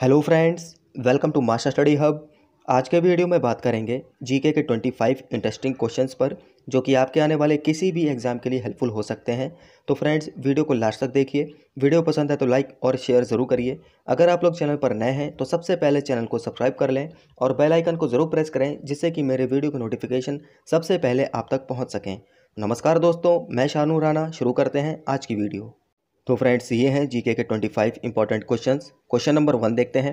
hello friends welcome to Master Study Hub आज के video में बात करेंगे जीके के 25 इंटरेस्टिंग क्वेश्चंस पर जो कि आपके आने वाले किसी भी एग्ज़ाम के लिए हेल्पफुल हो सकते हैं तो फ्रेंड्स वीडियो को लास्ट तक देखिए वीडियो पसंद है तो लाइक और शेयर ज़रूर करिए अगर आप लोग चैनल पर नए हैं तो सबसे पहले चैनल को सब्सक्राइब कर लें और बेलाइकन को ज़रूर प्रेस करें जिससे कि मेरे वीडियो की नोटिफिकेशन सबसे पहले आप तक पहुँच सकें नमस्कार दोस्तों मैं शानू राना शुरू करते हैं आज की वीडियो तो फ्रेंड्स ये हैं जीके के 25 important question question number one देखते हैं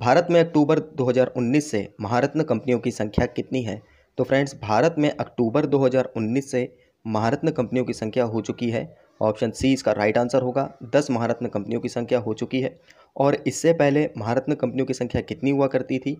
भारत में अक्टूबर 2019 से महारत्न कंपनियों की संख्या कितनी है तो फ्रेंड्स भारत में अक्टूबर 2019 से महारत्न कंपनियों की संख्या हो चुकी है ऑप्शन सी इसका राइट आंसर होगा दस महारत्न कंपनियों की संख्या हो चुकी है और इससे पहले महारत्न कंपनियों की संख्या कितनी हुआ करती थी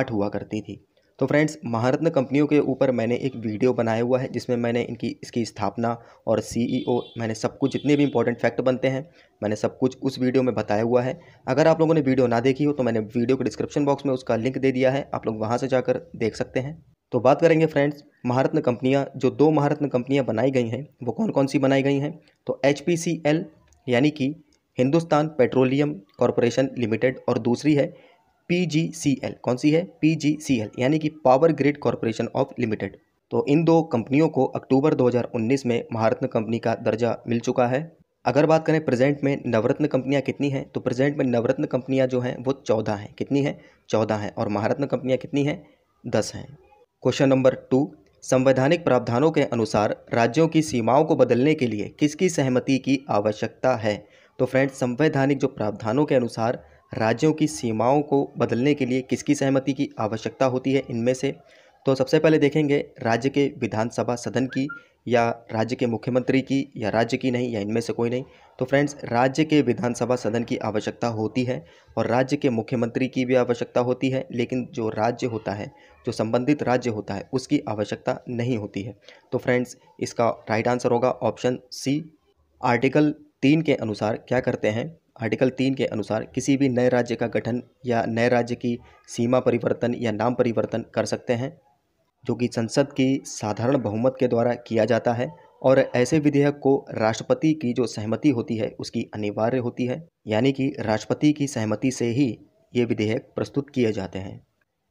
आठ हुआ करती थी तो फ्रेंड्स महारत्न कंपनियों के ऊपर मैंने एक वीडियो बनाया हुआ है जिसमें मैंने इनकी इसकी स्थापना और सीईओ e मैंने सब कुछ जितने भी इंपॉर्टेंट फैक्ट बनते हैं मैंने सब कुछ उस वीडियो में बताया हुआ है अगर आप लोगों ने वीडियो ना देखी हो तो मैंने वीडियो के डिस्क्रिप्शन बॉक्स में उसका लिंक दे दिया है आप लोग वहाँ से जाकर देख सकते हैं तो बात करेंगे फ्रेंड्स महारत्न कंपनियाँ जो दो महारत्न कंपनियाँ बनाई गई हैं वो कौन कौन सी बनाई गई हैं तो एच यानी कि हिंदुस्तान पेट्रोलियम कॉरपोरेशन लिमिटेड और दूसरी है पीजीसीएल कौन सी है पीजीसीएल यानी कि Power Grid Corporation of Limited तो इन दो कंपनियों को अक्टूबर 2019 में महारत्न कंपनी का दर्जा मिल चुका है अगर बात करें प्रेजेंट में नवरत्न कंपनियां कितनी हैं तो प्रेजेंट में नवरत्न कंपनियां जो हैं वो चौदह हैं कितनी हैं चौदह हैं और महारत्न कंपनियां कितनी हैं दस हैं क्वेश्चन नंबर टू संवैधानिक प्रावधानों के अनुसार राज्यों की सीमाओं को बदलने के लिए किसकी सहमति की आवश्यकता है तो फ्रेंड्स संवैधानिक जो प्रावधानों के अनुसार राज्यों की सीमाओं को बदलने के लिए किसकी सहमति की आवश्यकता होती है इनमें से तो सबसे पहले देखेंगे राज्य के विधानसभा सदन की या राज्य के मुख्यमंत्री की या राज्य की नहीं या इनमें से कोई नहीं तो फ्रेंड्स राज्य के विधानसभा सदन की आवश्यकता होती है और राज्य के मुख्यमंत्री की भी आवश्यकता होती है लेकिन जो राज्य होता है जो संबंधित राज्य होता है उसकी आवश्यकता नहीं होती है तो फ्रेंड्स इसका राइट आंसर होगा ऑप्शन सी आर्टिकल तीन के अनुसार क्या करते हैं आर्टिकल तीन के अनुसार किसी भी नए राज्य का गठन या नए राज्य की सीमा परिवर्तन या नाम परिवर्तन कर सकते हैं जो कि संसद की साधारण बहुमत के द्वारा किया जाता है और ऐसे विधेयक को राष्ट्रपति की जो सहमति होती है उसकी अनिवार्य होती है यानी कि राष्ट्रपति की सहमति से ही ये विधेयक प्रस्तुत किए जाते हैं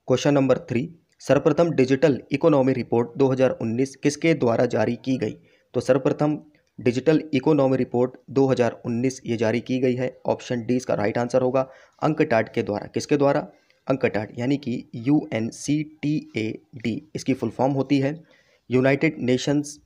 क्वेश्चन नंबर थ्री सर्वप्रथम डिजिटल इकोनॉमी रिपोर्ट 2019 किसके द्वारा जारी की गई तो सर्वप्रथम डिजिटल इकोनॉमी रिपोर्ट 2019 ये जारी की गई है ऑप्शन डी इसका राइट आंसर होगा अंक टाट के द्वारा किसके द्वारा अंक टाट यानी कि U N C T A D इसकी फुल फॉर्म होती है United Nations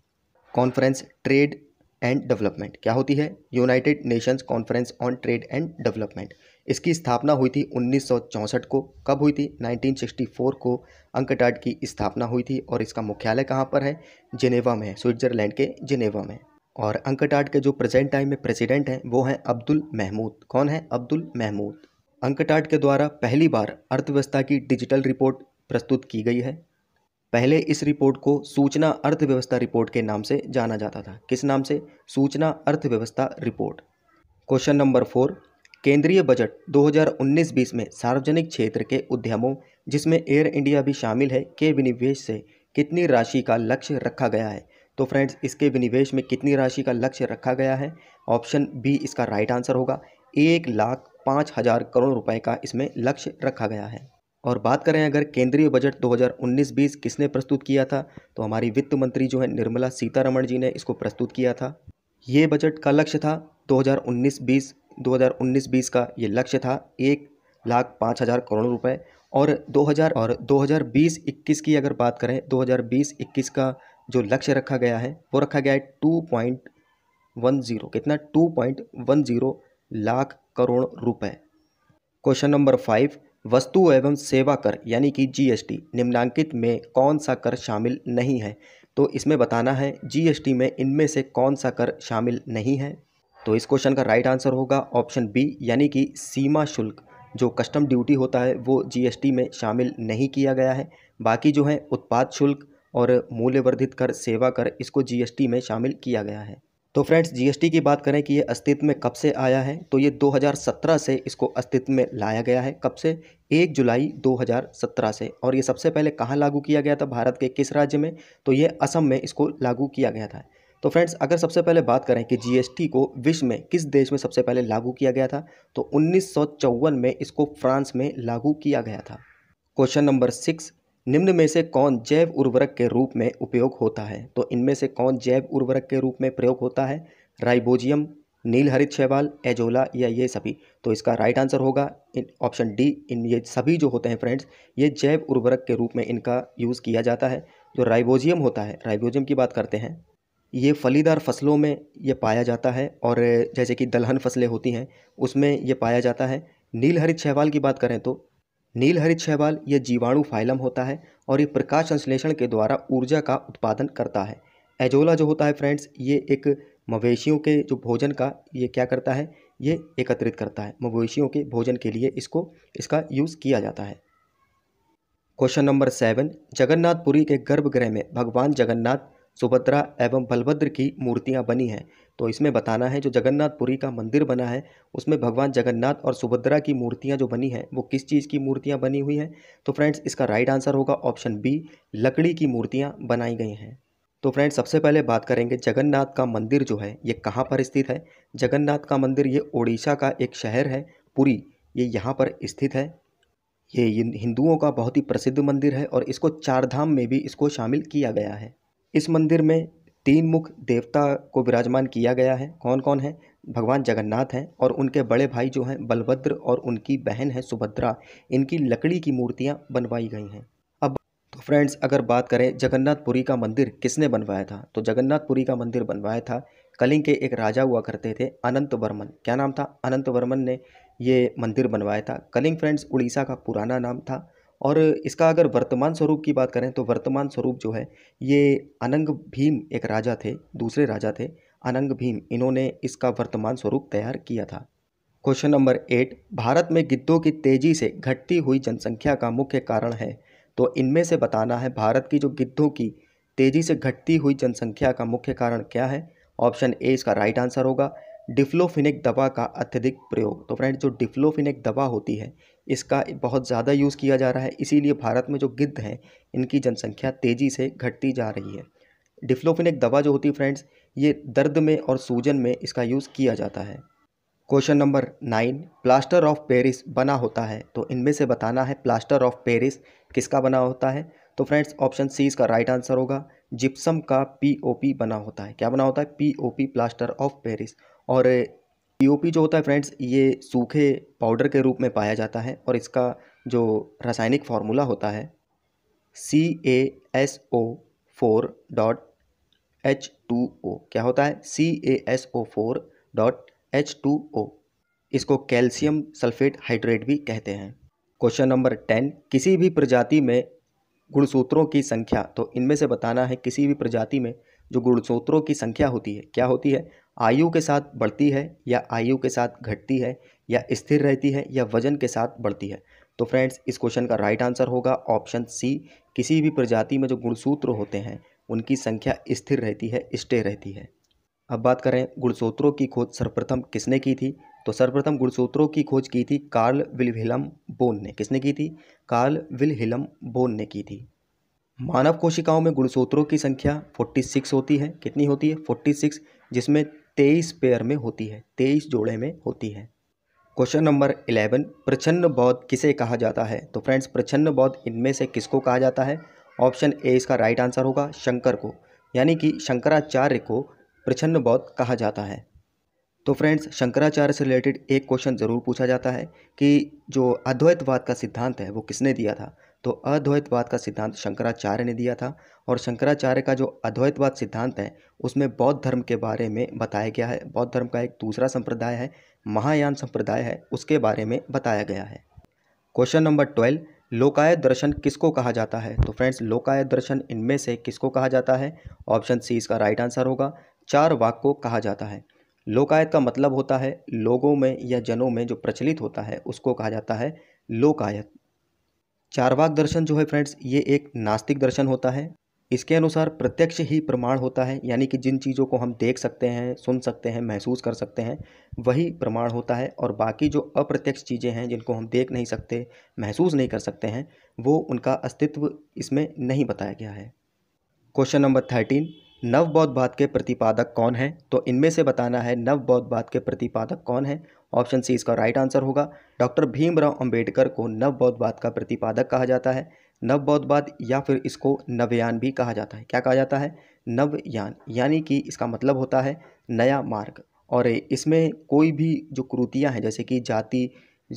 conference trade and development क्या होती है United Nations conference on trade and development इसकी स्थापना हुई थी 1964 को कब हुई थी 1964 को अंकटाट की स्थापना हुई थी और इसका मुख्यालय कहाँ पर है जिनेवा में है स्विट्जरलैंड के जिनेवा में और अंकटाट के जो प्रेजेंट टाइम में प्रेसिडेंट हैं वो हैं अब्दुल महमूद कौन है अब्दुल महमूद अंकटाट के द्वारा पहली बार अर्थव्यवस्था की डिजिटल रिपोर्ट प्रस्तुत की गई है पहले इस रिपोर्ट को सूचना अर्थव्यवस्था रिपोर्ट के नाम से जाना जाता था किस नाम से सूचना अर्थव्यवस्था रिपोर्ट क्वेश्चन नंबर फोर केंद्रीय बजट 2019-20 में सार्वजनिक क्षेत्र के उद्यमों जिसमें एयर इंडिया भी शामिल है के विनिवेश से कितनी राशि का लक्ष्य रखा गया है तो फ्रेंड्स इसके विनिवेश में कितनी राशि का लक्ष्य रखा गया है ऑप्शन बी इसका राइट आंसर होगा एक लाख पाँच हज़ार करोड़ रुपए का इसमें लक्ष्य रखा गया है और बात करें अगर केंद्रीय बजट 2019-20 किसने प्रस्तुत किया था तो हमारी वित्त मंत्री जो है निर्मला सीतारमण जी ने इसको प्रस्तुत किया था ये बजट का लक्ष्य था दो हजार उन्नीस का ये लक्ष्य था एक लाख पाँच हज़ार करोड़ रुपए और 2000 और 2020-21 की अगर बात करें 2020-21 का जो लक्ष्य रखा गया है वो रखा गया है टू पॉइंट वन ज़ीरो कितना two point one zero lakh crore रुपए क्वेश्चन नंबर फाइव वस्तु एवं सेवा कर यानी कि जीएसटी निम्नांकित में कौन सा कर शामिल नहीं है तो इसमें बताना है जीएसटी में इनमें से कौन सा कर शामिल नहीं है तो इस क्वेश्चन का राइट आंसर होगा ऑप्शन बी यानी कि सीमा शुल्क जो कस्टम ड्यूटी होता है वो जीएसटी में शामिल नहीं किया गया है बाकी जो है उत्पाद शुल्क और मूल्य वर्धित कर सेवा कर इसको जीएसटी में शामिल किया गया है तो फ्रेंड्स जीएसटी की बात करें कि ये अस्तित्व में कब से आया है तो ये 2017 से इसको अस्तित्व में लाया गया है कब से 1 जुलाई 2017 से और ये सबसे पहले कहाँ लागू किया गया था भारत के किस राज्य में तो ये असम में इसको लागू किया गया था तो फ्रेंड्स अगर सबसे पहले बात करें कि जीएसटी को विश्व में किस देश में सबसे पहले लागू किया गया था तो उन्नीस में इसको फ्रांस में लागू किया गया था क्वेश्चन नंबर सिक्स निम्न में से कौन जैव उर्वरक के रूप में उपयोग होता है तो इनमें से कौन जैव उर्वरक के रूप में प्रयोग होता है राइबोजियम नील हरित शैवाल एजोला या ये सभी तो इसका राइट आंसर होगा ऑप्शन डी इन ये सभी जो होते हैं फ्रेंड्स ये जैव उर्वरक के रूप में इनका यूज़ किया जाता है जो राइबोजियम होता है राइबोजियम की बात करते हैं ये फलीदार फसलों में ये पाया जाता है और जैसे कि दलहन फसलें होती हैं उसमें ये पाया जाता है नील हरित शैवाल की बात करें तो नील हरित शैवाल यह जीवाणु फाइलम होता है और ये प्रकाश संश्लेषण के द्वारा ऊर्जा का उत्पादन करता है एजोला जो होता है फ्रेंड्स ये एक मवेशियों के जो भोजन का ये क्या करता है ये एकत्रित करता है मवेशियों के भोजन के लिए इसको इसका यूज़ किया जाता है क्वेश्चन नंबर सेवन जगन्नाथपुरी के गर्भगृह में भगवान जगन्नाथ सुभद्रा एवं बलभद्र की मूर्तियाँ बनी हैं तो इसमें बताना है जो जगन्नाथपुरी का मंदिर बना है उसमें भगवान जगन्नाथ और सुभद्रा की मूर्तियाँ जो बनी हैं वो किस चीज़ की मूर्तियाँ बनी हुई हैं तो फ्रेंड्स इसका राइट आंसर होगा ऑप्शन बी लकड़ी की मूर्तियाँ बनाई गई हैं तो फ्रेंड्स सबसे पहले बात करेंगे जगन्नाथ का मंदिर जो है ये कहाँ पर स्थित है जगन्नाथ का मंदिर ये ओडिशा का एक शहर है पुरी ये यहाँ पर स्थित है ये हिंदुओं का बहुत ही प्रसिद्ध मंदिर है और इसको चारधाम में भी इसको शामिल किया गया है इस मंदिर में तीन मुख देवता को विराजमान किया गया है कौन कौन है भगवान जगन्नाथ हैं और उनके बड़े भाई जो हैं बलभद्र और उनकी बहन है सुभद्रा इनकी लकड़ी की मूर्तियां बनवाई गई हैं अब तो फ्रेंड्स अगर बात करें जगन्नाथपुरी का मंदिर किसने बनवाया था तो जगन्नाथपुरी का मंदिर बनवाया था कलिंग के एक राजा हुआ करते थे अनंत वर्मन क्या नाम था अनंत वर्मन ने ये मंदिर बनवाया था कलिंग फ्रेंड्स उड़ीसा का पुराना नाम था और इसका अगर वर्तमान स्वरूप की बात करें तो वर्तमान स्वरूप जो है ये अनंग भीम एक राजा थे दूसरे राजा थे अनंग भीम इन्होंने इसका वर्तमान स्वरूप तैयार किया था क्वेश्चन नंबर एट भारत में गिद्धों की तेज़ी से घटती हुई जनसंख्या का मुख्य कारण है तो इनमें से बताना है भारत की जो गिद्धों की तेज़ी से घटती हुई जनसंख्या का मुख्य कारण क्या है ऑप्शन ए इसका राइट आंसर होगा डिफ्लोफिनिक दवा का अत्यधिक प्रयोग तो फ्रेंड जो डिफ्लोफिनिक दवा होती है इसका बहुत ज़्यादा यूज़ किया जा रहा है इसीलिए भारत में जो गिद्ध हैं इनकी जनसंख्या तेज़ी से घटती जा रही है डिफ्लोफिनिक दवा जो होती है फ्रेंड्स ये दर्द में और सूजन में इसका यूज़ किया जाता है question number nine plaster of Paris बना होता है तो इनमें से बताना है प्लास्टर ऑफ पेरिस किसका बना होता है तो फ्रेंड्स ऑप्शन सी इसका राइट आंसर होगा जिप्सम का पीओपी बना होता है क्या बना होता है पीओपी प्लास्टर ऑफ पेरिस और पी ओ पी जो होता है फ्रेंड्स ये सूखे पाउडर के रूप में पाया जाता है और इसका जो रासायनिक फार्मूला होता है C A S O four dot H two O क्या होता है C A S O four dot H two O इसको कैल्शियम सल्फेट हाइड्रेट भी कहते हैं क्वेश्चन नंबर टेन किसी भी प्रजाति में गुणसूत्रों की संख्या तो इनमें से बताना है किसी भी प्रजाति में जो गुणसूत्रों की संख्या होती है क्या होती है आयु के साथ बढ़ती है या आयु के साथ घटती है या स्थिर रहती है या वजन के साथ बढ़ती है तो फ्रेंड्स इस क्वेश्चन का राइट आंसर होगा ऑप्शन सी किसी भी प्रजाति में जो गुणसूत्र होते हैं उनकी संख्या स्थिर रहती है स्टे रहती है अब बात करें गुणसूत्रों की खोज सर्वप्रथम किसने की थी तो सर्वप्रथम गुणसूत्रों की खोज की थी कार्ल विलहिलम बोन ने किसने की थी कार्ल विलहिलम बोन ने की थी मानव कोशिकाओं में गुणसूत्रों की संख्या 46 होती है कितनी होती है 46 जिसमें तेईस पेयर में होती है तेईस जोड़े में होती है क्वेश्चन नंबर इलेवन प्रछन्न बौद्ध किसे कहा जाता है तो फ्रेंड्स प्रछन्न बौद्ध इनमें से किसको कहा जाता है ऑप्शन ए इसका राइट आंसर होगा शंकर को यानी कि शंकराचार्य को प्रछन्न बौद्ध कहा जाता है तो फ्रेंड्स शंकराचार्य से रिलेटेड एक क्वेश्चन ज़रूर पूछा जाता है कि जो अद्वैतवाद का सिद्धांत है वो किसने दिया था तो अद्वैतवाद का सिद्धांत शंकराचार्य ने दिया था और शंकराचार्य का जो अद्वैतवाद सिद्धांत है उसमें बौद्ध धर्म के बारे में बताया गया है बौद्ध धर्म का एक दूसरा संप्रदाय है महायान संप्रदाय है उसके बारे में बताया गया है क्वेश्चन नंबर ट्वेल्व लोकायत दर्शन किसको कहा जाता है तो फ्रेंड्स लोकायत दर्शन इनमें से किसको कहा जाता है ऑप्शन सी इसका राइट आंसर होगा चार वाक को कहा जाता है लोकायत का मतलब होता है लोगों में या जनों में जो प्रचलित होता है उसको कहा जाता है लोकायत चारवाक दर्शन जो है फ्रेंड्स ये एक नास्तिक दर्शन होता है इसके अनुसार प्रत्यक्ष ही प्रमाण होता है यानी कि जिन चीज़ों को हम देख सकते हैं सुन सकते हैं महसूस कर सकते हैं वही प्रमाण होता है और बाकी जो अप्रत्यक्ष चीज़ें हैं जिनको हम देख नहीं सकते महसूस नहीं कर सकते हैं वो उनका अस्तित्व इसमें नहीं बताया गया है क्वेश्चन नंबर थर्टीन नव बात के प्रतिपादक कौन हैं तो इनमें से बताना है नव बात के प्रतिपादक कौन हैं ऑप्शन सी इसका राइट आंसर होगा डॉक्टर भीमराव अंबेडकर को नव बौद्धवाद का प्रतिपादक कहा जाता है नव बौद्धवाद या फिर इसको नवयान भी कहा जाता है क्या कहा जाता है नवयान यानी कि इसका मतलब होता है नया मार्ग और इसमें कोई भी जो कृतियाँ हैं जैसे कि जाति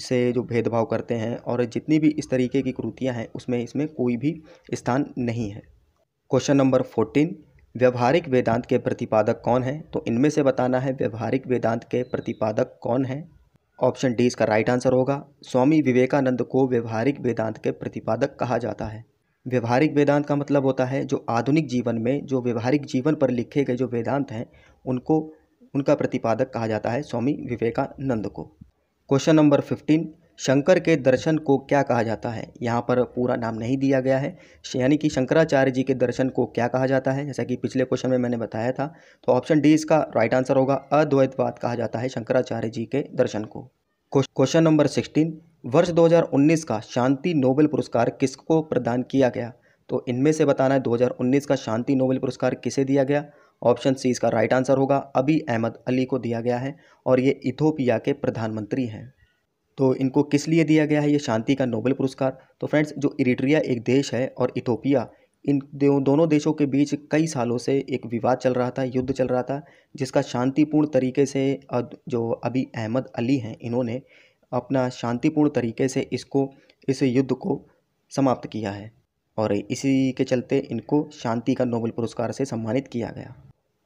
से जो भेदभाव करते हैं और जितनी भी इस तरीके की कृतियाँ हैं उसमें इसमें कोई भी स्थान नहीं है क्वेश्चन नंबर फोर्टीन व्यवहारिक वेदांत के प्रतिपादक कौन हैं तो इनमें से बताना है व्यवहारिक वेदांत के प्रतिपादक कौन हैं ऑप्शन डी इसका राइट आंसर होगा स्वामी विवेकानंद को व्यवहारिक वेदांत के प्रतिपादक कहा जाता है व्यवहारिक वेदांत का मतलब होता है जो आधुनिक जीवन में जो व्यवहारिक जीवन पर लिखे गए जो वेदांत हैं उनको उनका प्रतिपादक कहा जाता है स्वामी विवेकानंद को क्वेश्चन नंबर फिफ्टीन शंकर के दर्शन को क्या कहा जाता है यहाँ पर पूरा नाम नहीं दिया गया है यानी कि शंकराचार्य जी के दर्शन को क्या कहा जाता है जैसा कि पिछले क्वेश्चन में मैंने बताया था तो ऑप्शन डी इसका राइट आंसर होगा अद्वैतवाद कहा जाता है शंकराचार्य जी के दर्शन को क्वेश्चन नंबर सिक्सटीन वर्ष 2019 का शांति नोबेल पुरस्कार किसको प्रदान किया गया तो इनमें से बताना है 2019 का शांति नोबेल पुरस्कार किसे दिया गया ऑप्शन सी इसका राइट आंसर होगा अभी अहमद अली को दिया गया है और ये इथोपिया के प्रधानमंत्री हैं तो इनको किस लिए दिया गया है ये शांति का नोबेल पुरस्कार तो फ्रेंड्स जो इरिट्रिया एक देश है और इथोपिया इन दोनों देशों के बीच कई सालों से एक विवाद चल रहा था युद्ध चल रहा था जिसका शांतिपूर्ण तरीके से जो अभी अहमद अली हैं इन्होंने अपना शांतिपूर्ण तरीके से इसको इस युद्ध को समाप्त किया है और इसी के चलते इनको शांति का नोबेल पुरस्कार से सम्मानित किया गया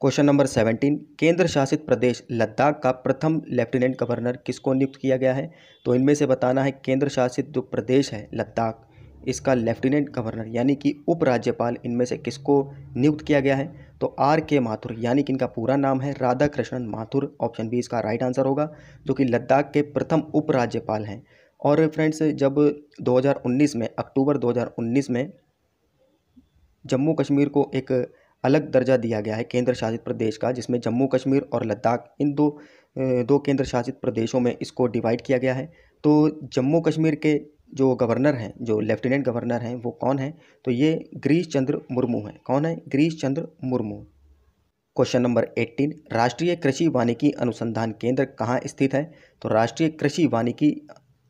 क्वेश्चन नंबर सेवेंटीन केंद्र शासित प्रदेश लद्दाख का प्रथम लेफ्टिनेंट गवर्नर किसको नियुक्त किया गया है तो इनमें से बताना है केंद्र शासित जो प्रदेश है लद्दाख इसका लेफ्टिनेंट गवर्नर यानी कि उपराज्यपाल इनमें से किसको नियुक्त किया गया है तो आर के माथुर यानी कि इनका पूरा नाम है राधा कृष्णन माथुर ऑप्शन बी इसका राइट आंसर होगा जो कि लद्दाख के प्रथम उपराज्यपाल हैं और फ्रेंड्स जब 2019 में अक्टूबर 2019 में जम्मू कश्मीर को एक अलग दर्जा दिया गया है केंद्र शासित प्रदेश का जिसमें जम्मू कश्मीर और लद्दाख इन दो दो केंद्र शासित प्रदेशों में इसको डिवाइड किया गया है तो जम्मू कश्मीर के जो गवर्नर हैं जो लेफ्टिनेंट गवर्नर हैं वो कौन हैं तो ये गिरीश चंद्र मुर्मू हैं कौन है Girish Chandra Murmu question number eighteen राष्ट्रीय कृषि वानिकी अनुसंधान केंद्र कहाँ स्थित है तो राष्ट्रीय कृषि वानिकी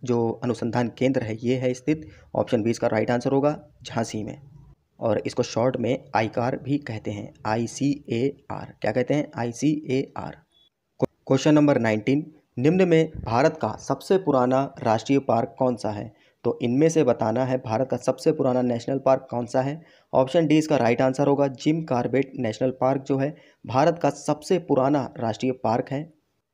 जो अनुसंधान केंद्र है ये है स्थित ऑप्शन बी इसका राइट आंसर होगा झांसी में और इसको शॉर्ट में आई कार भी कहते हैं आई सी ए आर क्या कहते हैं I C A R question number nineteen निम्न में भारत का सबसे पुराना राष्ट्रीय पार्क कौन सा है तो इनमें से बताना है भारत का सबसे पुराना नेशनल पार्क कौन सा है ऑप्शन डी इसका राइट आंसर होगा जिम कार्बेट नेशनल पार्क जो है भारत का सबसे पुराना राष्ट्रीय पार्क है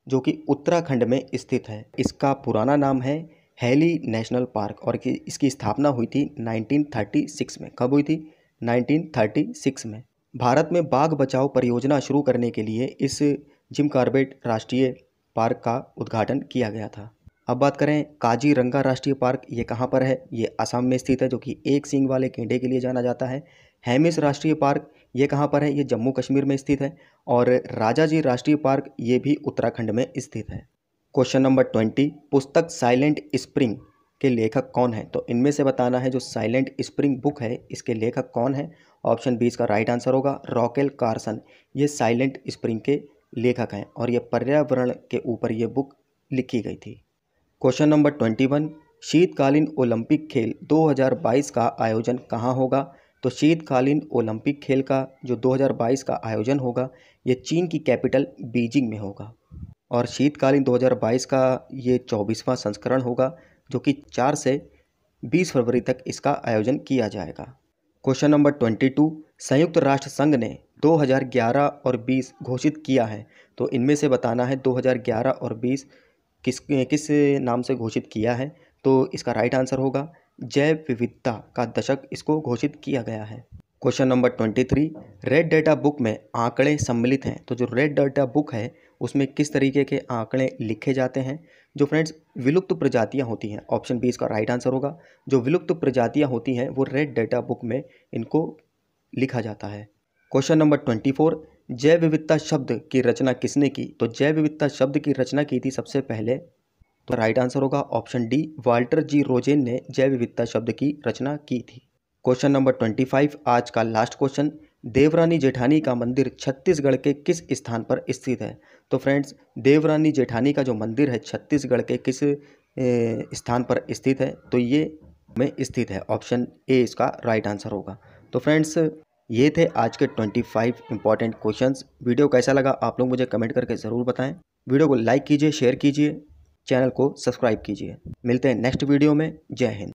जो कि उत्तराखंड में स्थित है इसका पुराना नाम है हैली नेशनल पार्क और इसकी स्थापना हुई थी 1936 में कब हुई थी 1936 में भारत में बाघ बचाओ परियोजना शुरू करने के लिए इस जिम कार्बेट राष्ट्रीय पार्क का उद्घाटन किया गया था अब बात करें काजी रंगा राष्ट्रीय पार्क ये कहाँ पर है ये असम में स्थित है जो कि एक सिंह वाले केंडे के लिए जाना जाता है हैमिस राष्ट्रीय पार्क ये कहाँ पर है ये जम्मू कश्मीर में स्थित है और राजा जी राष्ट्रीय पार्क ये भी उत्तराखंड में स्थित है क्वेश्चन नंबर ट्वेंटी पुस्तक साइलेंट स्प्रिंग के लेखक कौन है तो इनमें से बताना है जो साइलेंट स्प्रिंग बुक है इसके लेखक कौन है ऑप्शन बी इसका राइट आंसर होगा रॉकेल कार्सन ये साइलेंट स्प्रिंग के लेखक हैं और ये पर्यावरण के ऊपर ये बुक लिखी गई थी क्वेश्चन नंबर ट्वेंटी वन शीतकालीन ओलंपिक खेल 2022 का आयोजन कहाँ होगा तो शीतकालीन ओलंपिक खेल का जो 2022 का आयोजन होगा ये चीन की कैपिटल बीजिंग में होगा और शीतकालीन 2022 का ये चौबीसवां संस्करण होगा जो कि चार से बीस फरवरी तक इसका आयोजन किया जाएगा क्वेश्चन नंबर ट्वेंटी टू संयुक्त राष्ट्र संघ ने 2011 और 20 घोषित किया है तो इनमें से बताना है 2011 और 20 किस किस नाम से घोषित किया है तो इसका राइट आंसर होगा जैव विविधता का दशक इसको घोषित किया गया है question number twenty three red data book में आंकड़े सम्मिलित हैं तो जो रेड डाटा बुक है उसमें किस तरीके के आंकड़े लिखे जाते हैं जो फ्रेंड्स विलुप्त प्रजातियां होती हैं ऑप्शन बी इसका राइट आंसर होगा जो विलुप्त प्रजातियां होती हैं वो रेड डाटा बुक में इनको लिखा जाता है क्वेश्चन नंबर ट्वेंटी फोर जैव विविधता शब्द की रचना किसने की तो जैव विविधता शब्द की रचना की थी सबसे पहले तो राइट आंसर होगा option D Walter G Rosen ने जैव विविधता शब्द की रचना की थी क्वेश्चन नंबर ट्वेंटी फाइव आज का लास्ट क्वेश्चन देवरानी जेठानी का मंदिर छत्तीसगढ़ के किस स्थान पर स्थित है तो फ्रेंड्स देवरानी जेठानी का जो मंदिर है छत्तीसगढ़ के किस स्थान पर स्थित है तो ये में स्थित है ऑप्शन ए इसका राइट आंसर होगा तो फ्रेंड्स ये थे आज के 25 इंपॉर्टेंट क्वेश्चन वीडियो कैसा लगा आप लोग मुझे कमेंट करके ज़रूर बताएं वीडियो को लाइक कीजिए शेयर कीजिए चैनल को सब्सक्राइब कीजिए मिलते हैं नेक्स्ट वीडियो में जय हिंद